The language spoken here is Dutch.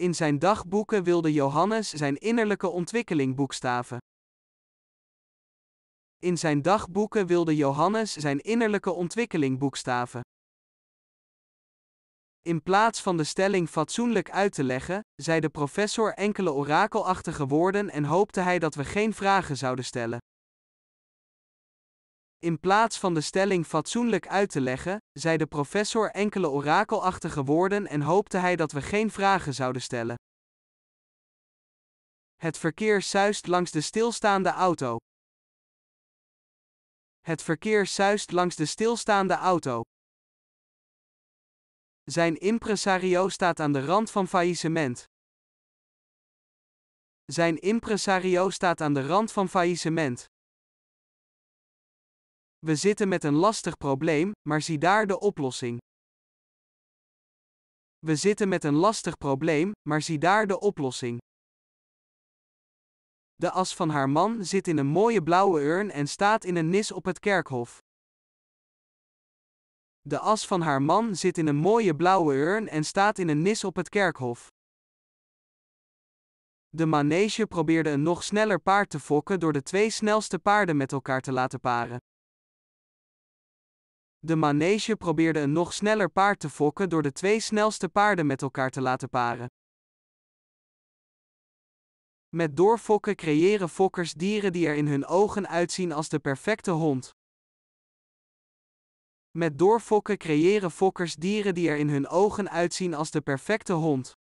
In zijn dagboeken wilde Johannes zijn innerlijke ontwikkeling boekstaven. In zijn dagboeken wilde Johannes zijn innerlijke ontwikkeling boekstaven. In plaats van de stelling fatsoenlijk uit te leggen, zei de professor enkele orakelachtige woorden en hoopte hij dat we geen vragen zouden stellen. In plaats van de stelling fatsoenlijk uit te leggen, zei de professor enkele orakelachtige woorden en hoopte hij dat we geen vragen zouden stellen. Het verkeer suist langs de stilstaande auto. Het verkeer suist langs de stilstaande auto. Zijn impresario staat aan de rand van faillissement. Zijn impresario staat aan de rand van faillissement. We zitten met een lastig probleem, maar zie daar de oplossing. We zitten met een lastig probleem, maar zie daar de oplossing. De as van haar man zit in een mooie blauwe urn en staat in een nis op het kerkhof. De as van haar man zit in een mooie blauwe urn en staat in een nis op het kerkhof. De manege probeerde een nog sneller paard te fokken door de twee snelste paarden met elkaar te laten paren. De manege probeerde een nog sneller paard te fokken door de twee snelste paarden met elkaar te laten paren. Met doorfokken creëren fokkers dieren die er in hun ogen uitzien als de perfecte hond. Met doorfokken creëren fokkers dieren die er in hun ogen uitzien als de perfecte hond.